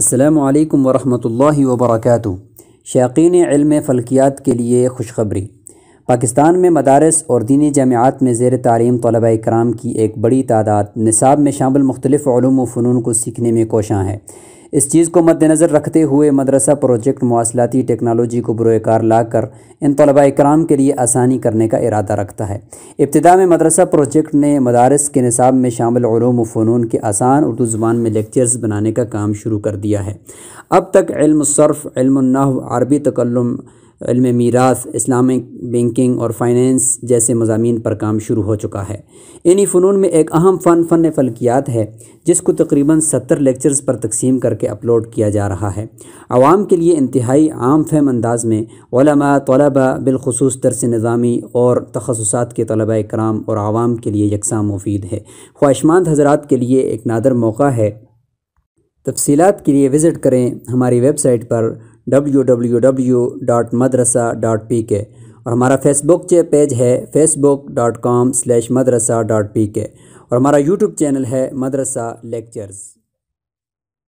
السلام علیکم ورحمۃ اللہ وبرکاتہ شائقین علم فلکیات کے لیے خوشخبری پاکستان میں مدارس اور دینی جامعات میں زیر تعلیم طلباء کرام کی ایک بڑی تعداد نصاب میں شامل مختلف علوم و فنون کو سیکھنے میں کوشاں ہے اس چیز کو مد نظر رکھتے ہوئے مدرسہ پروجیکٹ مواصلاتی ٹیکنالوجی کو بروئے کار لا کر ان طلبہ کرام کے لیے آسانی کرنے کا ارادہ رکھتا ہے ابتدا میں مدرسہ پروجیکٹ نے مدارس کے نصاب میں شامل علوم و فنون کے آسان اردو زبان میں لیکچرز بنانے کا کام شروع کر دیا ہے اب تک علم الصرف علم النحو عربی تکلم علم میراث اسلامک بینکنگ اور فائنینس جیسے مضامین پر کام شروع ہو چکا ہے انہی فنون میں ایک اہم فن فن فلکیات ہے جس کو تقریباً ستر لیکچرز پر تقسیم کر کے اپلوڈ کیا جا رہا ہے عوام کے لیے انتہائی عام فہم انداز میں علماء طلباء بالخصوص درس نظامی اور تخصصات کے طلبہ کرام اور عوام کے لیے یکساں مفید ہے خواہشمند حضرات کے لیے ایک نادر موقع ہے تفصیلات کے لیے وزٹ کریں ہماری ویب سائٹ پر ڈبلیو ڈبلیو ڈبلیو ڈاٹ مدرسہ ڈاٹ پی کے اور ہمارا فیس بک چے پیج ہے Facebook dot com slash مدرسہ ڈاٹ پی کے اور ہمارا یوٹیوب چینل ہے مدرسہ لیکچرز